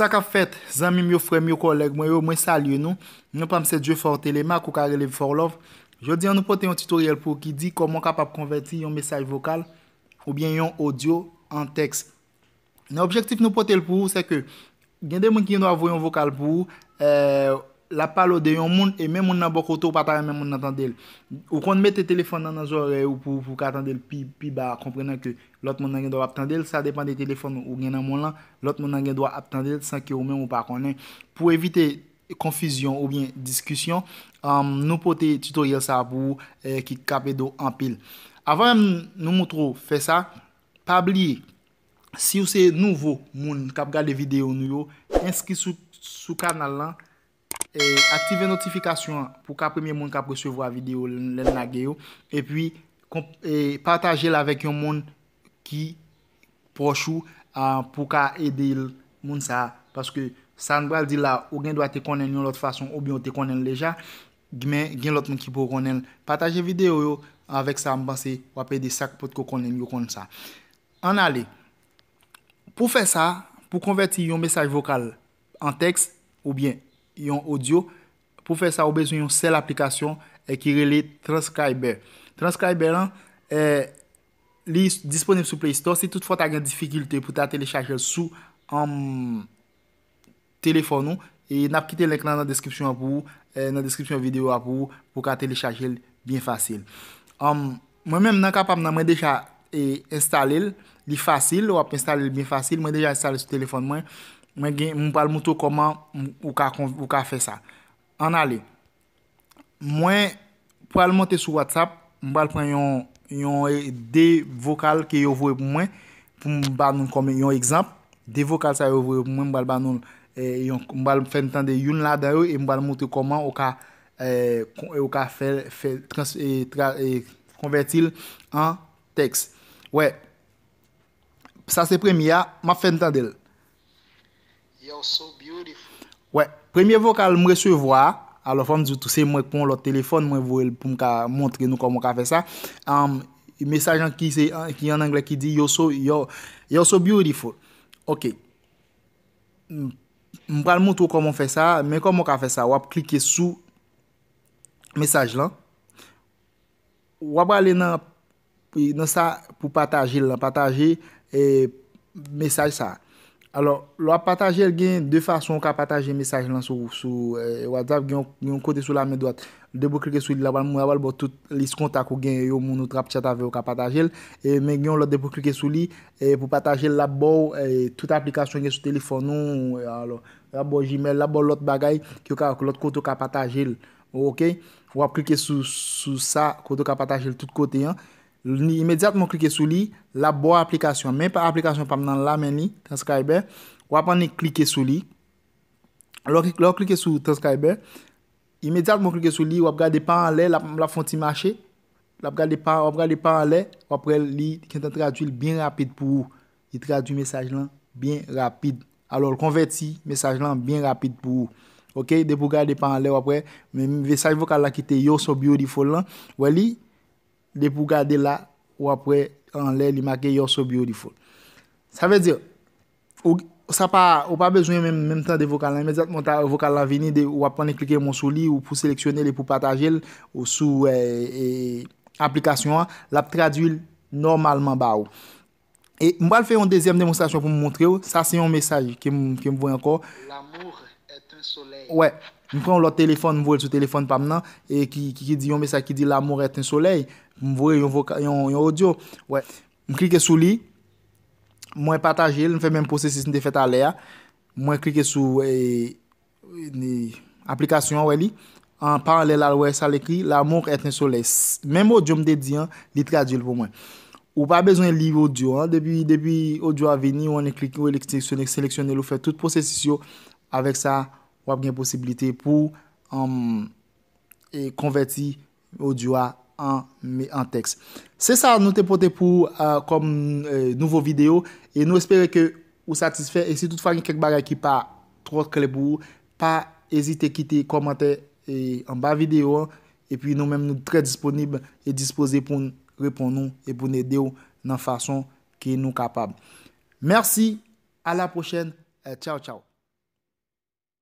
Sa kap fet, zami myo fre, myo koleg, mwen yo mwen salye nou, mwen pwam se djou for telemak ou kare lev for love, jodi an nou pote yon tutorial pou ki di koman kapap konverti yon mesaj vokal ou bien yon audio an teks. Nan objektif nou pote l pou ou se ke, gen de mwen ki yon avoy yon vokal pou ou, eeeh, la palo de yon moun e men moun nan bok o tou patare men moun nan tan del. Ou kon mette telefon nan nanjou re ou pou pou ka tan del, pi ba komprenan ke lot moun nan gen do ap tan del, sa depan de telefon ou gen nan moun lan, lot moun nan gen do ap tan del, san ke ou men ou pa konnen. Pou evite konfisyon ou bien diskusyon, nou pote tutorial sa pou eh, ki kape do an pil. Avan nou moutrou fe sa, pa bli si ou se nouvo moun kap gade videyo nou yo, inski sou kanal lan, e aktive notifikasyon pou ka premye moun ka presevwa video lèl nagè yo e pi e, pataje lè avèk yon moun ki pochou pou ka edè yon moun sa paske sa nou al di la ou gen dwa te konen yon lot fason ou bien te konen leja gmen gen lot moun ki pou konen pataje video yo avèk sa mbansè wapè de sak pot ko konen yon konen sa an ale pou fè sa pou konverti yon mesaj vokal an teks ou bien yon audio, pou fè sa ou bezwen yon sel aplikasyon e ki rele transcribe be. Transcribe be lan e li disponib sou Play Store se tout fote agen difikilte pou ta telechajel sou telefon nou, e nap kite lèk lan nan deskripsyon apou, e, nan deskripsyon video apou pou ka telechajel bien fasil. Mwen menm nan kapap nan mwen deja e, installel li fasil, ou ap installel bien fasil, mwen deja installel sou telefon mwen Mwen gen, mwen pal moutou koman ou ka fè sa. An ale, mwen pal moutou sou WhatsApp, mwen pal pran yon e, de vokal ki yo vwe pou mwen. Mwen pal moutou koman yon ekzamp, de vokal sa yo vwe pou mwen. Mwen pal e, e moutou koman ou ka fè konvertil an teks. Wè, sa se premia, ma fè moutou koman. You're so beautiful. Wè, premier vokal m wè se vwa. A lò fòm di tout se m wè pon lò telefon m wè vò el pou m ka montre nou kòm m wè ka fè sa. Mèsaj an ki se, ki an anglè ki di you're so beautiful. Ok. M pral m wè tou kòm m fè sa. Mè kòm m wè ka fè sa. Wè pou klike sou mèsaj lan. Wè pral lè nan sa pou pataje lan. Pataje mèsaj sa. Lo ap patajel gen de fason ou ka patajel mesaj lan sou eh, WhatsApp, gen yon kote sou la men do at. Debo klike sou li, mwen aval bo tout lis kontak ou gen yon moun ou trap chat ave ou ka patajel. Eh, men gen yon lo debo klike sou li, eh, pou patajel la bo, tout aplikasyon gen sou telefonon, la bo Gmail, la bo lot bagay, ki yo ka ak lout kote ou ka patajel. Wap klike sou sa kote ou ka patajel tout kote yon. imediat moun klike sou li, la bo aplikasyon, men pa aplikasyon pa men nan la men ni, transkriber, wap ane klike sou li, lor klike sou transkriber, imediat moun klike sou li, wap gade pan anle, la fonti mache, wap gade pan anle, wapre li, kwen te tradwil bin rapide pou ou, li tradwil mesaj lan, bin rapide, alor konverti, mesaj lan, bin rapide pou ou, ok, de pou gade pan anle wapre, men mesaj vokal la kite, yo so biyo di folan, wali, de pou gade la ou apwe an le li make yo sou biyo li fol. Sa ve dire, ou pa bezwen menm tan de vokal la, imediat mwen ta vokal la vini de ou apwane klike moun sou li ou pou seleksyone le pou patajele ou sou e, e, aplikasyon an, la ap tradule normalman ba ou. E mwal fe yon dezyem demonstasyon pou mwontre ou, sa se yon mesaj ke mwoy anko. L'amour. Mwen pren lor telefon, mwen vwèl sou telefon pamenan E ki di yon besa ki di l'amour est un soleil Mwen vwèl yon audio Mwen klike sou li Mwen patajil, mwen fè mèm posesis yon defet alè ya Mwen klike sou Aplikasyon wè li An paralèl alwè sa l'ekri L'amour est un soleil Mèm audio mwen dedyan, litre adil pou mwen Ou pa bezon li audio Depi audio avini, ou an eklike Ou ekseleksyonel ou fè tout posesis yo Avèk sa Mwen fèm wap gen posibilite pou e konverti ou diwa an teks. Se sa nou te pote pou kom e, nouvo video, e nou espere ke ou satisfe, e se tout fane kek bagay ki pa trot klebou, pa ezite ki te komante an e, ba video, e pi nou menm nou tre disponib, e dispose pou repon nou, e pou ne de ou nan fason ki nou kapab. Mersi, a la pochen, tchow tchow.